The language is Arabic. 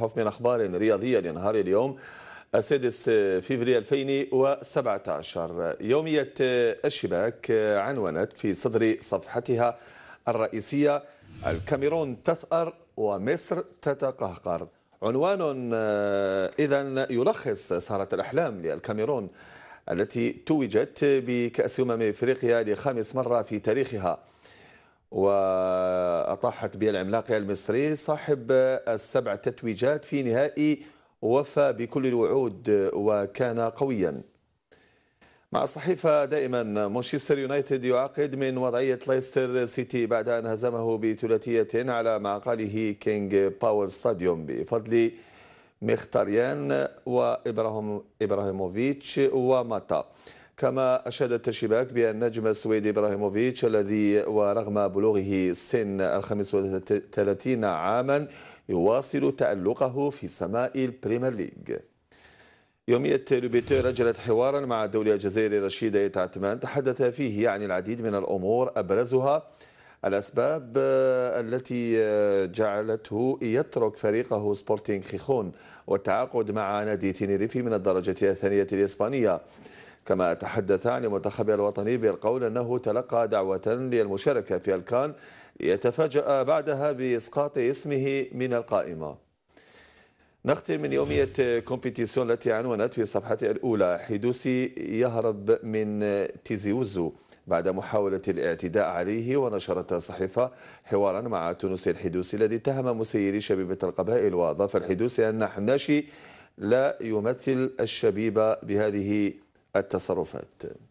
حف من أخبار رياضية لنهار اليوم السادس فيفري 2017 يومية الشباك عنونت في صدر صفحتها الرئيسية الكاميرون تثأر ومصر تتقهقر عنوان آه، إذا يلخص سهرة الأحلام للكاميرون التي توجت بكأس أمم إفريقيا لخامس مرة في تاريخها وأطاحت به العملاق المصري صاحب السبع تتويجات في نهائي وفى بكل الوعود وكان قويا مع الصحيفة دائما مانشستر يونايتد يعقد من وضعية ليستر سيتي بعد أن هزمه بثلاثية على معقله كينج باور ستاديوم بفضل مختاريان وإبراهيموفيتش وماتا كما أشادت الشباك بأن النجم السويدي إبراهيموفيتش الذي ورغم بلوغه سن ال 35 عاما يواصل تألقه في سماء البريمير ليج يومية لوبيتور أجرت حوارا مع الدولة الجزائري رشيد إيت تحدث فيه عن العديد من الأمور أبرزها الأسباب التي جعلته يترك فريقه سبورتينغ خيخون والتعاقد مع نادي تينيريفي من الدرجة الثانية الإسبانية كما تحدث عن المنتخب الوطني بالقول أنه تلقى دعوة للمشاركة في الكان يتفاجأ بعدها بإسقاط اسمه من القائمة نختم من يومية كومبيتيسيون التي عنونت في صفحتها الأولى حيدوسي يهرب من تيزيوزو بعد محاولة الاعتداء عليه ونشرت الصحيفة حوارا مع تونسي الحدوسي الذي اتهم مسيري شبيبة القبائل وأضاف الحدوسي أن حناشي لا يمثل الشبيبة بهذه التصرفات